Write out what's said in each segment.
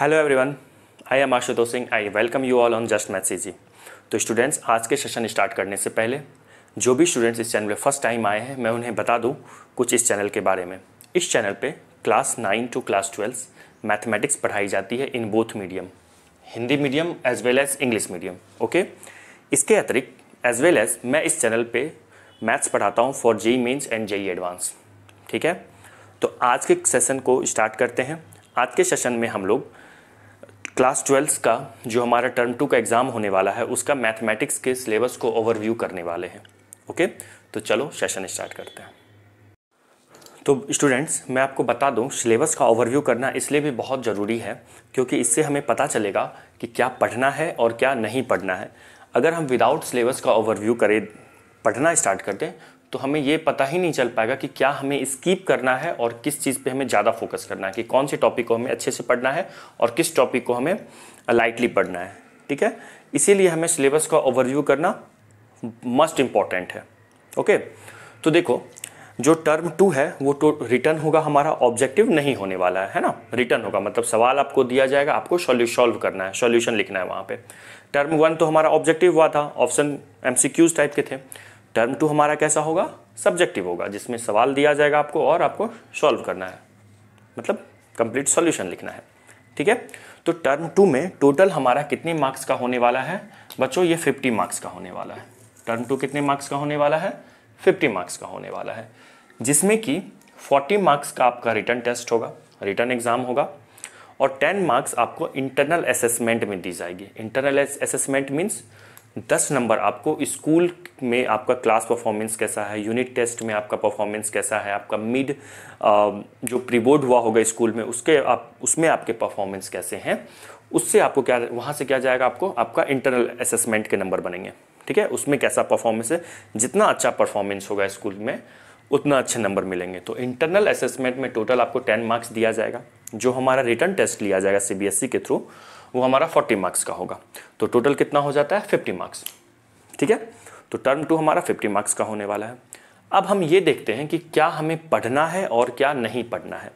Hello everyone I am Ashutosh Singh I welcome you all on just math see तो students आज के session start करने से पहले जो भी स्टूडेंट्स इस चैनल पे फर्स्ट टाइम आए हैं मैं उन्हें बता दूं कुछ इस चैनल के बारे में इस चैनल पे class nine to class twelve mathematics पढ़ाई जाती है in both medium Hindi medium as well as English medium okay इसके अतिरिक्त एज वेल एज मैं इस चैनल पर मैथ्स पढ़ाता हूँ for JEE Mains and JEE advance ठीक है तो आज के सेशन को स्टार्ट करते हैं आज के सेशन में हम लोग क्लास ट्वेल्थ का जो हमारा टर्म टू का एग्ज़ाम होने वाला है उसका मैथमेटिक्स के सिलेबस को ओवरव्यू करने वाले हैं ओके तो चलो सेशन स्टार्ट करते हैं तो स्टूडेंट्स मैं आपको बता दूं सिलेबस का ओवरव्यू करना इसलिए भी बहुत ज़रूरी है क्योंकि इससे हमें पता चलेगा कि क्या पढ़ना है और क्या नहीं पढ़ना है अगर हम विदाउट सिलेबस का ओवरव्यू करें पढ़ना स्टार्ट कर दें तो हमें ये पता ही नहीं चल पाएगा कि क्या हमें स्कीप करना है और किस चीज़ पे हमें ज़्यादा फोकस करना है कि कौन से टॉपिक को हमें अच्छे से पढ़ना है और किस टॉपिक को हमें लाइटली पढ़ना है ठीक है इसीलिए हमें सिलेबस का ओवरव्यू करना मस्ट इम्पॉर्टेंट है ओके तो देखो जो टर्म टू है वो तो रिटर्न होगा हमारा ऑब्जेक्टिव नहीं होने वाला है है ना रिटर्न होगा मतलब सवाल आपको दिया जाएगा आपको सॉल्व करना है सॉल्यूशन लिखना है वहाँ पे टर्म वन तो हमारा ऑब्जेक्टिव हुआ था ऑप्शन एमसीक्यूज टाइप के थे टर्म टू हमारा कैसा होगा सब्जेक्टिव होगा जिसमें सवाल दिया जाएगा आपको और आपको सॉल्व करना है मतलब कंप्लीट सॉल्यूशन लिखना है ठीक है तो टर्म टू में टोटल हमारा कितने मार्क्स का होने वाला है बच्चों ये फिफ्टी मार्क्स का होने वाला है टर्म टू कितने मार्क्स का होने वाला है फिफ्टी मार्क्स का होने वाला है जिसमें कि फोर्टी मार्क्स का आपका रिटर्न टेस्ट होगा रिटर्न एग्जाम होगा और टेन मार्क्स आपको इंटरनल असेसमेंट में दी जाएगी इंटरनल असेसमेंट मीन्स दस नंबर आपको स्कूल में आपका क्लास परफॉर्मेंस कैसा है यूनिट टेस्ट में आपका परफॉर्मेंस कैसा है आपका मिड जो प्री बोर्ड हुआ होगा स्कूल में उसके आप उसमें आपके परफॉर्मेंस कैसे हैं उससे आपको क्या वहाँ से क्या जाएगा आपको आपका इंटरनल असेसमेंट के नंबर बनेंगे ठीक है उसमें कैसा परफॉर्मेंस है जितना अच्छा परफॉर्मेंस होगा स्कूल में उतना अच्छे नंबर मिलेंगे तो इंटरनल असेसमेंट में टोटल आपको टेन मार्क्स दिया जाएगा जो हमारा रिटर्न टेस्ट लिया जाएगा सी के थ्रू वो हमारा 40 मार्क्स का होगा तो टोटल कितना हो जाता है 50 मार्क्स ठीक है तो टर्म टू हमारा 50 मार्क्स का होने वाला है अब हम ये देखते हैं कि क्या हमें पढ़ना है और क्या नहीं पढ़ना है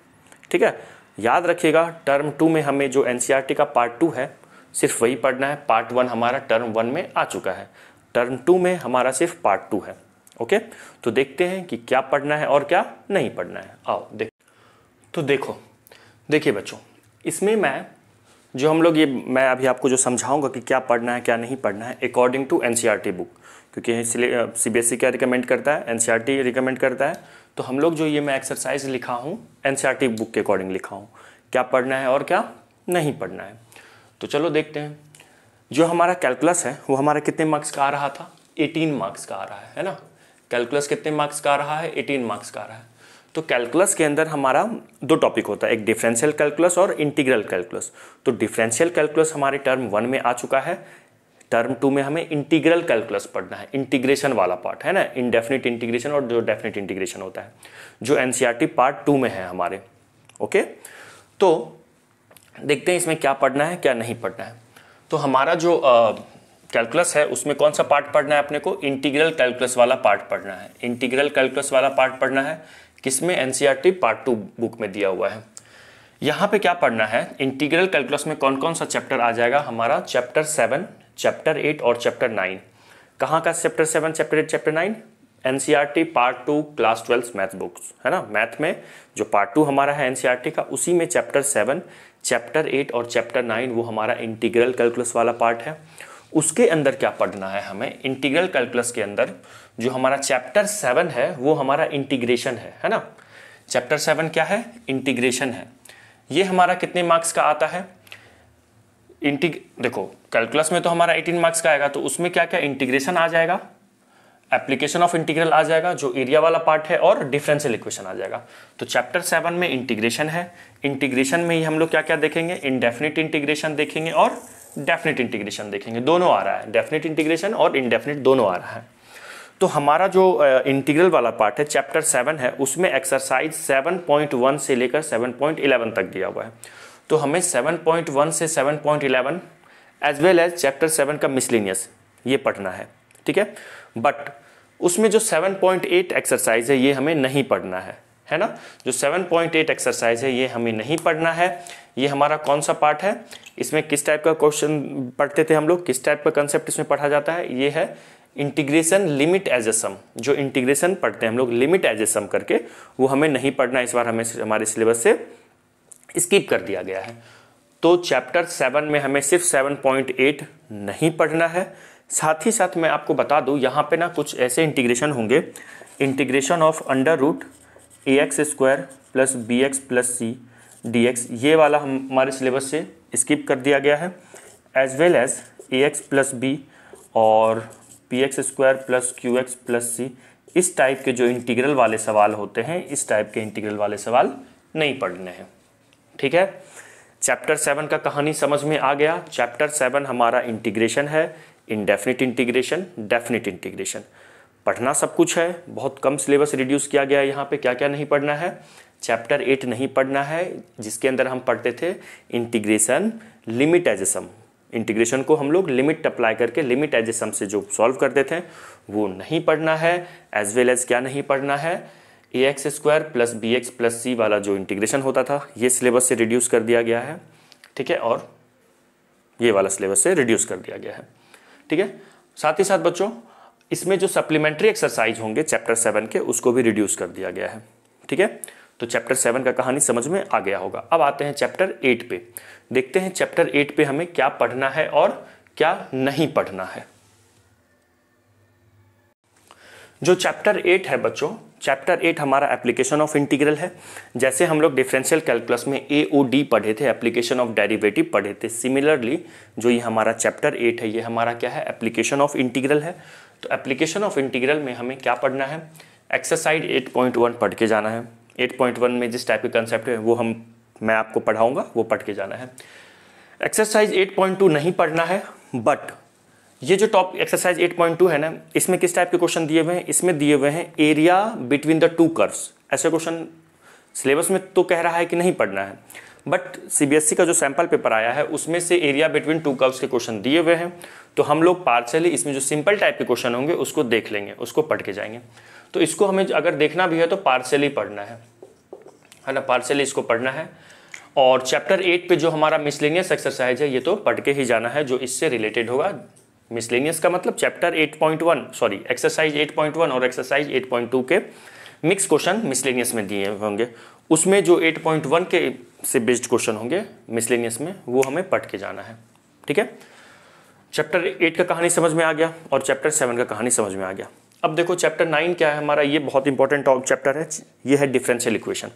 ठीक है याद रखिएगा टर्म टू में हमें जो एन e का पार्ट टू है सिर्फ वही पढ़ना है पार्ट वन हमारा टर्म वन में आ चुका है टर्म टू में हमारा सिर्फ पार्ट टू है ओके तो देखते हैं कि क्या पढ़ना है और क्या नहीं पढ़ना है आओ देख तो देखो देखिए बच्चों इसमें मैं जो हम लोग ये मैं अभी आपको जो समझाऊंगा कि क्या पढ़ना है क्या नहीं पढ़ना है अकॉर्डिंग टू एन बुक क्योंकि सी बी एस ई क्या रिकमेंड करता है एन सी रिकमेंड करता है तो हम लोग जो ये मैं एक्सरसाइज लिखा हूँ एन बुक e के अकॉर्डिंग लिखा हूँ क्या पढ़ना है और क्या नहीं पढ़ना है तो चलो देखते हैं जो हमारा कैलकुलस है वो हमारा कितने मार्क्स का आ रहा था 18 मार्क्स का आ रहा है है ना कैलकुलस कितने मार्क्स का आ रहा है 18 मार्क्स का आ रहा है तो कैलकुलस के अंदर हमारा दो टॉपिक होता है एक डिफरेंशियल कैलकुलस और इंटीग्रल कैलकुलस तो डिफरेंशियल कैलकुलस हमारे टर्म वन में आ चुका है टर्म टू में हमें इंटीग्रल कैलकुलस पढ़ना है इंटीग्रेशन वाला पार्ट है ना इनडेफिनिट इंटीग्रेशन और जो डेफिनेट इंटीग्रेशन होता है जो एन पार्ट टू में है हमारे ओके तो देखते हैं इसमें क्या पढ़ना है क्या नहीं पढ़ना है तो हमारा जो कैलकुलस है उसमें कौन सा पार्ट पढ़ना है अपने को इंटीग्रल कैलकुलस वाला पार्ट पढ़ना है इंटीग्रल कैलकुलस वाला पार्ट पढ़ना है किसमें टी पार्ट टू बुक में दिया हुआ है यहाँ पे क्या पढ़ना है इंटीग्रल कैलकुलस में कौन कौन सा चैप्टर आ जाएगा हमारा चैप्टर सेवन चैप्टर एट और चैप्टर नाइन कहाँ का chapter seven chapter eight chapter nine NCERT part two class twelfth math books है ना मैथ में जो पार्ट टू हमारा है टी e का उसी में चैप्टर सेवन चैप्टर एट और चैप्टर नाइन वो हमारा इंटीग्रल कैलकुलस वाला पार्ट है उसके अंदर क्या पढ़ना है हमें इंटीग्रल कैलकुलस के अंदर जो हमारा चैप्टर सेवन है वो हमारा इंटीग्रेशन है है ना चैप्टर सेवन क्या है इंटीग्रेशन है ये हमारा कितने मार्क्स का आता है इंटीग देखो कैलकुलस में तो हमारा 18 मार्क्स का आएगा तो उसमें क्या क्या इंटीग्रेशन आ जाएगा एप्लीकेशन ऑफ इंटीग्रल आ जाएगा जो एरिया वाला पार्ट है और डिफरेंशियल इक्वेशन आ जाएगा तो चैप्टर सेवन में इंटीग्रेशन है इंटीग्रेशन में ही हम लोग क्या क्या देखेंगे इनडेफिनिट इंटीग्रेशन देखेंगे और डेफिनेट इंटीग्रेशन देखेंगे दोनों आ रहा है डेफिनेट इंटीग्रेशन और इनडेफिनेट दोनों आ रहा है तो हमारा जो इंटीग्रल वाला पार्ट है चैप्टर सेवन है उसमें एक्सरसाइज सेवन पॉइंट वन से लेकर सेवन पॉइंट इलेवन तक दिया हुआ है तो हमें सेवन पॉइंट वन से seven point eleven as well as chapter seven का मिसलिनियस ये पढ़ना है ठीक है बट उसमें जो सेवन पॉइंट एट एक्सरसाइज है ये हमें नहीं पढ़ना है है ना जो 7.8 एक्सरसाइज है ये हमें नहीं पढ़ना है ये हमारा कौन सा पार्ट है इसमें किस टाइप का क्वेश्चन पढ़ते थे हम लोग किस टाइप का कंसेप्ट इसमें पढ़ा जाता है ये है integration limit as a sum जो इंटीग्रेशन पढ़ते हैं हम लोग लिमिट एज ए सम करके वो हमें नहीं पढ़ना इस बार हमें हमारे सिलेबस से स्किप कर दिया गया है तो चैप्टर सेवन में हमें सिर्फ सेवन पॉइंट एट नहीं पढ़ना है साथ ही साथ मैं आपको बता दूं यहाँ पे ना कुछ ऐसे इंटीग्रेशन होंगे integration of under root a x square plus b x plus c d x ये वाला हम हमारे सिलेबस से स्किप कर दिया गया है as well as a x plus b और p x square plus q x plus c इस टाइप के जो इंटीग्रल वाले सवाल होते हैं इस टाइप के इंटीग्रल वाले सवाल नहीं पढ़ने हैं ठीक है चैप्टर सेवन का कहानी समझ में आ गया चैप्टर सेवन हमारा इंटीग्रेशन है इनडेफिनिट इंटीग्रेशन डेफिनिट इंटीग्रेशन पढ़ना सब कुछ है बहुत कम सिलेबस रिड्यूस किया गया है यहाँ पे क्या क्या नहीं पढ़ना है चैप्टर एट नहीं पढ़ना है जिसके अंदर हम पढ़ते थे integration limit as a sum integration को हम लोग लिमिट अप्लाई करके लिमिट एज ए सम से जो सॉल्व करते थे वो नहीं पढ़ना है एज वेल एज क्या नहीं पढ़ना है a x square plus b x plus c वाला जो इंटीग्रेशन होता था ये सिलेबस से रिड्यूस कर दिया गया है ठीक है और ये वाला सिलेबस से रिड्यूस कर दिया गया है ठीक है साथ ही साथ बच्चों इसमें जो सप्लीमेंट्री एक्सरसाइज होंगे चैप्टर सेवन के उसको भी रिड्यूस कर दिया गया है ठीक है तो चैप्टर सेवन का कहानी समझ में आ गया होगा अब आते हैं चैप्टर एट पे देखते हैं चैप्टर एट पे हमें क्या पढ़ना है और क्या नहीं पढ़ना है जो चैप्टर एट है बच्चों चैप्टर एट हमारा एप्लीकेशन ऑफ इंटीग्रल है जैसे हम लोग डिफरेंशियल कैलकुलस में ए ओ डी पढ़े थे एप्लीकेशन ऑफ डेरिवेटिव पढ़े थे सिमिलरली जो ये हमारा चैप्टर एट है ये हमारा क्या है एप्लीकेशन ऑफ इंटीग्रल है तो एप्लीकेशन ऑफ इंटीग्रल में हमें क्या पढ़ना है एक्सरसाइज 8.1 पढ़ के जाना है 8.1 में जिस टाइप के कंसेप्ट है वो हम मैं आपको पढ़ाऊँगा वो पढ़ के जाना है एक्सरसाइज 8.2 नहीं पढ़ना है बट ये जो टॉप एक्सरसाइज 8.2 है ना इसमें किस टाइप के क्वेश्चन दिए हुए हैं इसमें दिए हुए हैं area between the two curves ऐसे क्वेश्चन सिलेबस में तो कह रहा है कि नहीं पढ़ना है बट सी e का जो सैम्पल पेपर आया है उसमें से एरिया बिटवीन टू कर्व्स के क्वेश्चन दिए हुए हैं तो हम लोग पार्शली इसमें जो सिंपल टाइप के क्वेश्चन होंगे उसको देख लेंगे उसको पढ़ के जाएंगे तो इसको हमें अगर देखना भी है तो पार्शली पढ़ना है है ना पार्शली इसको पढ़ना है और चैप्टर एट पे जो हमारा मिसलेनियस एक्सरसाइज है ये तो पढ़ के ही जाना है जो इससे रिलेटेड होगा मिसलेनियस का मतलब चैप्टर 8.1 सॉरी एक्सरसाइज 8.1 और एक्सरसाइज 8.2 के मिक्स क्वेश्चन मिसलेनियस में दिए होंगे उसमें जो 8.1 के से बेस्ड क्वेश्चन होंगे मिसलेनियस में वो हमें पढ़ के जाना है ठीक है चैप्टर एट का कहानी समझ में आ गया और चैप्टर सेवन का कहानी समझ में आ गया अब देखो चैप्टर नाइन क्या है हमारा ये बहुत इंपॉर्टेंट चैप्टर है ये है डिफरेंशियल इक्वेशन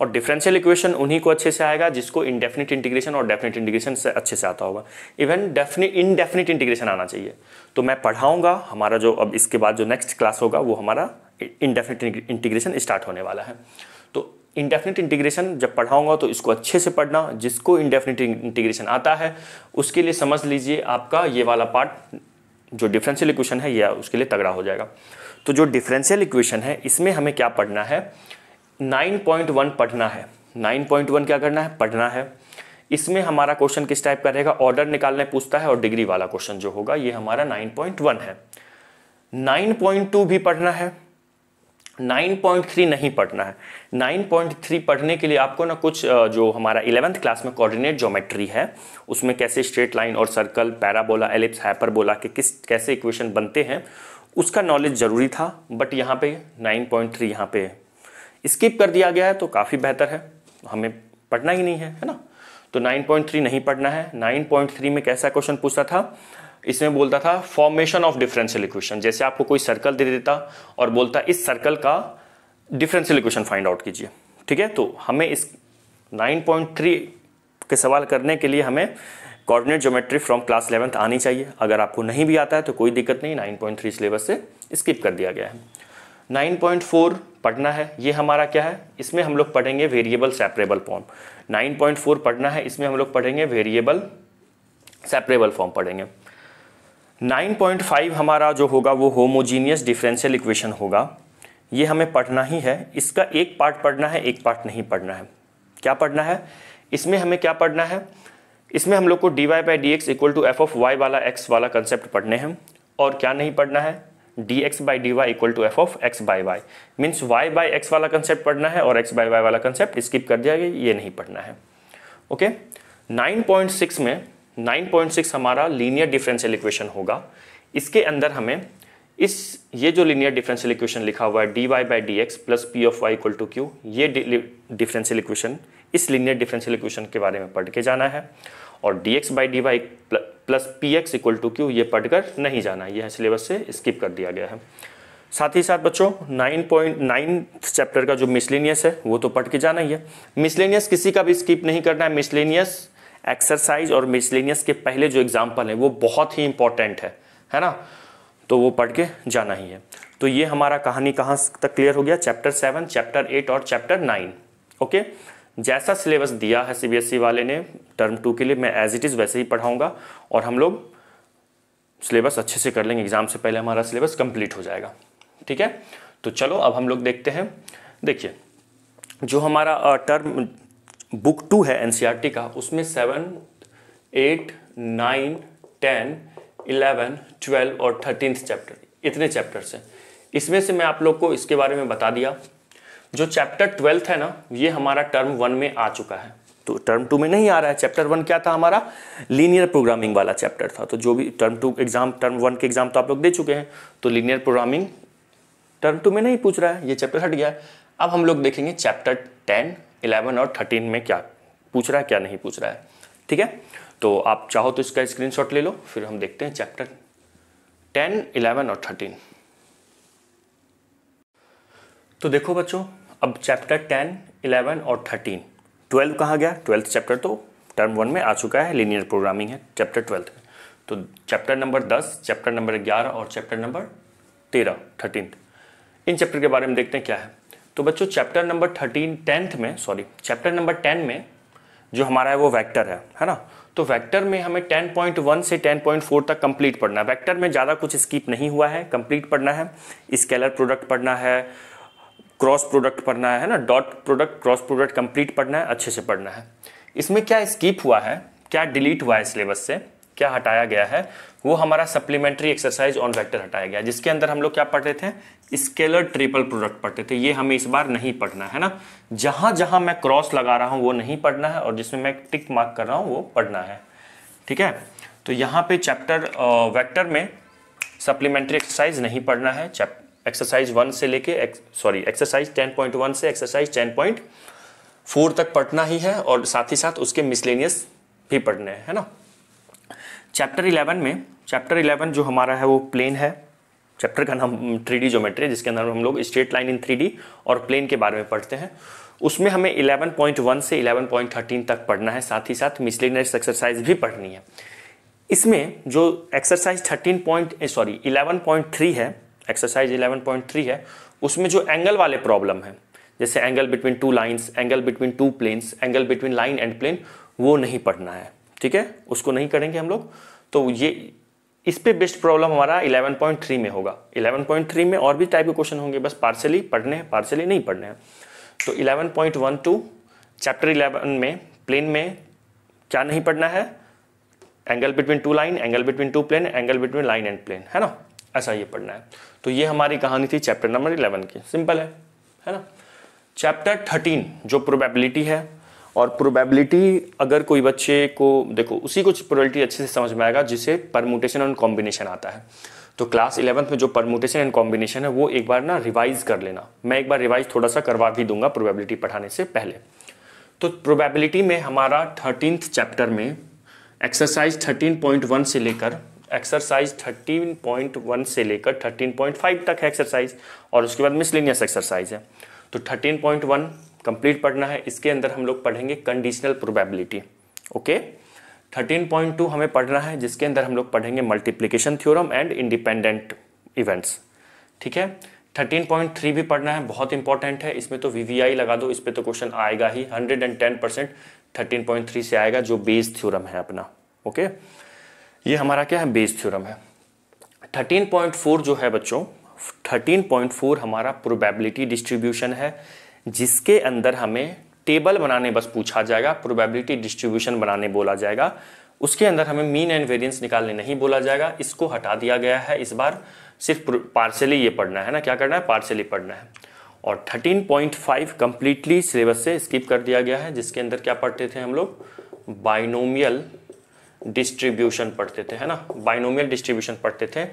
और डिफरेंशियल इक्वेशन उन्हीं को अच्छे से आएगा जिसको इनडेफिनिट इंटीग्रेशन और डेफिनेट इंटीग्रेशन से अच्छे से आता होगा इवन डेफिनेट इनडेफिनिट इंटीग्रेशन आना चाहिए तो मैं पढ़ाऊंगा हमारा जो अब इसके बाद जो नेक्स्ट क्लास होगा वो हमारा इनडेफिनिट इंटीग्रेशन स्टार्ट होने वाला है तो इंडेफिनिट इंटीग्रेशन जब पढ़ाऊंगा तो इसको अच्छे से पढ़ना जिसको इंडेफिनिट इंटीग्रेशन आता है उसके लिए समझ लीजिए आपका ये वाला पार्ट जो डिफरेंशियल इक्वेशन है यह उसके लिए तगड़ा हो जाएगा तो जो डिफरेंशियल इक्वेशन है इसमें हमें क्या पढ़ना है 9.1 पढ़ना है 9.1 क्या करना है पढ़ना है इसमें हमारा क्वेश्चन किस टाइप का रहेगा ऑर्डर निकालने पूछता है और डिग्री वाला क्वेश्चन जो होगा ये हमारा 9.1 है 9.2 भी पढ़ना है 9.3 नहीं पढ़ना है 9.3 पढ़ने के लिए आपको ना कुछ जो हमारा इलेवंथ क्लास में कोऑर्डिनेट ज्योमेट्री है उसमें कैसे स्ट्रेट लाइन और सर्कल पैराबोला एलिप्स हैपरबोला के किस कैसे इक्वेशन बनते हैं उसका नॉलेज ज़रूरी था बट यहाँ पे 9.3 यहाँ पे स्किप कर दिया गया है तो काफ़ी बेहतर है हमें पढ़ना ही नहीं है है ना तो 9.3 नहीं पढ़ना है 9.3 में कैसा क्वेश्चन पूछा था इसमें बोलता था फॉर्मेशन ऑफ डिफरेंशियल इक्वेशन जैसे आपको कोई सर्कल दे देता और बोलता इस सर्कल का डिफरेंशियल इक्वेशन फाइंड आउट कीजिए ठीक है तो हमें इस 9.3 के सवाल करने के लिए हमें coordinate geometry from class eleventh आनी चाहिए अगर आपको नहीं भी आता है तो कोई दिक्कत नहीं 9.3 सिलेबस से स्किप कर दिया गया है 9.4 पढ़ना है ये हमारा क्या है इसमें हम लोग पढ़ेंगे वेरिएबल सेपरेबल फॉर्म 9.4 पढ़ना है इसमें हम लोग पढ़ेंगे वेरिएबल सेपरेबल फॉर्म पढ़ेंगे 9.5 हमारा जो होगा वो होमोजीनियस डिफरेंशियल इक्वेशन होगा ये हमें पढ़ना ही है इसका एक पार्ट पढ़ना है एक पार्ट नहीं पढ़ना है क्या पढ़ना है इसमें हमें क्या पढ़ना है इसमें हम लोग को D Y by D X equal to F of Y वाला एक्स वाला कंसेप्ट पढ़ने हैं और क्या नहीं पढ़ना है D X by D Y equal to F of X by Y means Y by X वाला कंसेप्ट पढ़ना है और एक्स बाई वाई वाला कंसेप्ट स्किप कर दिया गया ये नहीं पढ़ना है ओके okay? 9.6 में 9.6 हमारा लीनियर डिफरेंशियल इक्वेशन होगा इसके अंदर हमें इस ये जो लीनियर डिफरेंशियल इक्वेशन लिखा हुआ है D Y by D X plus P of Y equal to Q ये डिफरेंशियल इक्वेशन इस लीनियर डिफरेंशियल इक्वेशन के बारे में पढ़ के जाना है और D X by D Y plus P X equal to Q ये पढ़कर नहीं जाना है यह सिलेबस से स्किप कर दिया गया है साथ ही साथ बच्चों नाइन पॉइंट नाइन चैप्टर का जो मिसलेनियस है वो तो पढ़ के जाना ही है मिसलेनियस किसी का भी स्किप नहीं करना है मिसलेनियस एक्सरसाइज और मिसलिनियस के पहले जो एग्जाम्पल है वो बहुत ही इंपॉर्टेंट है है ना तो वो पढ़ के जाना ही है तो ये हमारा कहानी कहाँ तक क्लियर हो गया चैप्टर सेवन चैप्टर एट और चैप्टर नाइन ओके जैसा सिलेबस दिया है सीबीएसई e वाले ने टर्म टू के लिए मैं एज इट इज़ वैसे ही पढ़ाऊँगा और हम लोग सिलेबस अच्छे से कर लेंगे एग्ज़ाम से पहले हमारा सिलेबस कंप्लीट हो जाएगा ठीक है तो चलो अब हम लोग देखते हैं देखिए जो हमारा टर्म बुक टू है एन e का उसमें seven eight nine ten eleven twelve और थर्टीन चैप्टर इतने चैप्टर्स हैं इसमें से मैं आप लोग को इसके बारे में बता दिया जो चैप्टर ट्वेल्थ है ना ये हमारा टर्म वन में आ चुका है तो टर्म टू में नहीं आ रहा है चैप्टर वन क्या था हमारा लीनियर प्रोग्रामिंग वाला चैप्टर था तो जो भी term two exam term one के एग्जाम तो आप लोग दे चुके हैं तो लीनियर प्रोग्रामिंग टर्म टू में नहीं पूछ रहा है ये चैप्टर हट गया है अब हम लोग देखेंगे चैप्टर टेन इलेवन और थर्टीन में क्या पूछ रहा है क्या नहीं पूछ रहा है ठीक है तो आप चाहो तो इसका स्क्रीन ले लो फिर हम देखते हैं चैप्टर टेन इलेवन और थर्टीन तो देखो बच्चों अब चैप्टर टेन इलेवन और थर्टीन ट्वेल्व कहाँ गया ट्वेल्थ चैप्टर तो टर्म वन में आ चुका है लीनियर प्रोग्रामिंग है चैप्टर ट्वेल्थ में तो चैप्टर नंबर दस चैप्टर नंबर ग्यारह और चैप्टर नंबर तेरह थर्टीन इन चैप्टर के बारे में देखते हैं क्या है तो बच्चों चैप्टर नंबर थर्टीन टेंथ में सॉरी चैप्टर नंबर टेन में जो हमारा है वो वेक्टर है है ना तो वेक्टर में हमें टेन पॉइंट वन से टेन पॉइंट फोर तक कंप्लीट पढ़ना है वैक्टर में ज़्यादा कुछ स्कीप नहीं हुआ है कंप्लीट पढ़ना है स्केलर प्रोडक्ट पढ़ना है क्रॉस प्रोडक्ट पढ़ना है ना dot product cross product complete पढ़ना है अच्छे से पढ़ना है इसमें क्या स्कीप हुआ है क्या डिलीट हुआ है सिलेबस से क्या हटाया गया है वो हमारा सप्लीमेंट्री एक्सरसाइज ऑन वेक्टर हटाया गया जिसके अंदर हम लोग क्या पढ़ रहे थे स्केलर ट्रिपल प्रोडक्ट पढ़ते थे ये हमें इस बार नहीं पढ़ना है ना जहां जहां मैं क्रॉस लगा रहा हूं वो नहीं पढ़ना है और जिसमें मैं टिक मार्क कर रहा हूं वो पढ़ना है ठीक है तो यहां पे चैप्टर वेक्टर में सप्लीमेंट्री एक्सरसाइज नहीं पढ़ना है एक्सरसाइज वन से लेके सॉरी एक्सरसाइज टेन पॉइंट से एक्सरसाइज टेन फोर तक पढ़ना ही है और साथ ही साथ उसके मिसलेनियस भी पढ़ने हैं है ना चैप्टर 11 में चैप्टर 11 जो हमारा है वो प्लेन है चैप्टर का नाम थ्री ज्योमेट्री है जिसके अंदर हम लोग स्ट्रेट लाइन इन थ्री और प्लेन के बारे में पढ़ते हैं उसमें हमें 11.1 से 11.13 तक पढ़ना है साथ ही साथ मिसलिनियस एक्सरसाइज भी पढ़नी है इसमें जो एक्सरसाइज 13 पॉइंट सॉरी 11.3 है एक्सरसाइज 11.3 है उसमें जो एंगल वाले प्रॉब्लम है जैसे angle between two lines angle between two planes angle between line and plane वो नहीं पढ़ना है ठीक है उसको नहीं करेंगे हम लोग तो ये इस पे बेस्ट प्रॉब्लम हमारा 11.3 में होगा 11.3 में और भी टाइप के क्वेश्चन होंगे बस पार्सली पढ़ने हैं पार्सली नहीं पढ़ने हैं तो 11.12 चैप्टर 11 में प्लेन में क्या नहीं पढ़ना है angle between two line angle between two plane angle between line and plane है ना ऐसा ये पढ़ना है तो ये हमारी कहानी थी चैप्टर नंबर इलेवन की सिंपल है है ना चैप्टर थर्टीन जो प्रोबेबिलिटी है और प्रोबेबिलिटी अगर कोई बच्चे को देखो उसी कुछ प्रोबेबिलिटी अच्छे से समझ में आएगा जिसे परमुटेशन एंड कॉम्बिनेशन आता है तो क्लास इलेवंथ में जो परमुटेशन एंड कॉम्बिनेशन है वो एक बार ना रिवाइज कर लेना मैं एक बार रिवाइज थोड़ा सा करवा भी दूंगा प्रोबेबिलिटी पढ़ाने से पहले तो प्रोबेबिलिटी में हमारा थर्टीन चैप्टर में एक्सरसाइज थर्टीन पॉइंट वन से लेकर एक्सरसाइज थर्टीन पॉइंट वन से लेकर थर्टीन पॉइंट फाइव तक है एक्सरसाइज और उसके बाद मिसलिनियस एक्सरसाइज है तो 13.1 कंप्लीट पढ़ना है इसके अंदर हम लोग पढ़ेंगे कंडीशनल प्रोबेबिलिटी ओके 13.2 हमें पढ़ना है जिसके अंदर हम लोग पढ़ेंगे multiplication theorem and independent events ठीक है 13.3 भी पढ़ना है बहुत इंपॉर्टेंट है इसमें तो वी लगा दो इस पर तो क्वेश्चन आएगा ही 110 परसेंट थर्टीन से आएगा जो बेस थ्योरम है अपना ओके ये हमारा क्या है बेस थ्योरम है 13.4 जो है बच्चों 13.4 हमारा प्रोबेबिलिटी डिस्ट्रीब्यूशन है जिसके अंदर हमें टेबल बनाने बस पूछा जाएगा प्रोबेबिलिटी डिस्ट्रीब्यूशन बनाने बोला जाएगा उसके अंदर हमें मीन एंड वेरिएंस निकालने नहीं बोला जाएगा इसको हटा दिया गया है इस बार सिर्फ पार्सली ये पढ़ना है ना क्या करना है पार्सली पढ़ना है और 13.5 कंप्लीटली सिलेबस से स्किप कर दिया गया है जिसके अंदर क्या पढ़ते थे हम लोग बाइनोमियल डिस्ट्रीब्यूशन पढ़ते थे है ना बाइनोमियल डिस्ट्रीब्यूशन पढ़ते थे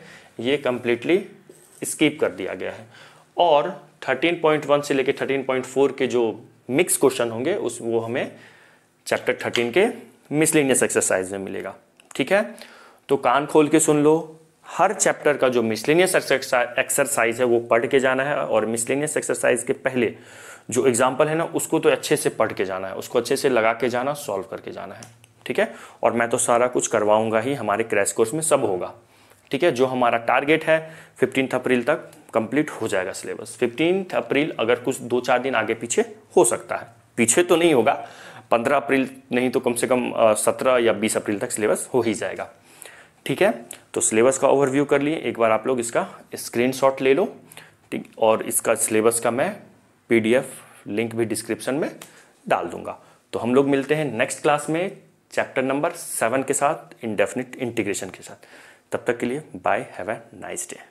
ये कंप्लीटली स्कीप कर दिया गया है और 13.1 से लेकर 13.4 के जो मिक्स क्वेश्चन होंगे उस वो हमें चैप्टर 13 के मिसलिनियस एक्सरसाइज में मिलेगा ठीक है तो कान खोल के सुन लो हर चैप्टर का जो मिसलिनियस एक्सरसाइज है वो पढ़ के जाना है और मिसलिनियस एक्सरसाइज के पहले जो एग्जाम्पल है ना उसको तो अच्छे से पढ़ के जाना है उसको अच्छे से लगा के जाना सॉल्व करके जाना है ठीक है और मैं तो सारा कुछ करवाऊंगा ही हमारे क्रैश कोर्स में सब होगा ठीक है जो हमारा टारगेट है फिफ्टीन अप्रैल तक कंप्लीट हो जाएगा सिलेबस फिफ्टीन अप्रैल अगर कुछ दो चार दिन आगे पीछे हो सकता है पीछे तो नहीं होगा पंद्रह अप्रैल नहीं तो कम से कम सत्रह या बीस अप्रैल तक सिलेबस हो ही जाएगा ठीक है तो सिलेबस का ओवरव्यू कर लिए एक बार आप लोग इसका स्क्रीनशॉट ले लो ठीक और इसका सिलेबस का मैं पीडीएफ लिंक भी डिस्क्रिप्शन में डाल दूंगा तो हम लोग मिलते हैं नेक्स्ट क्लास में चैप्टर नंबर सेवन के साथ इनडेफिनिट इंटीग्रेशन के साथ तब तक के लिए bye have a nice day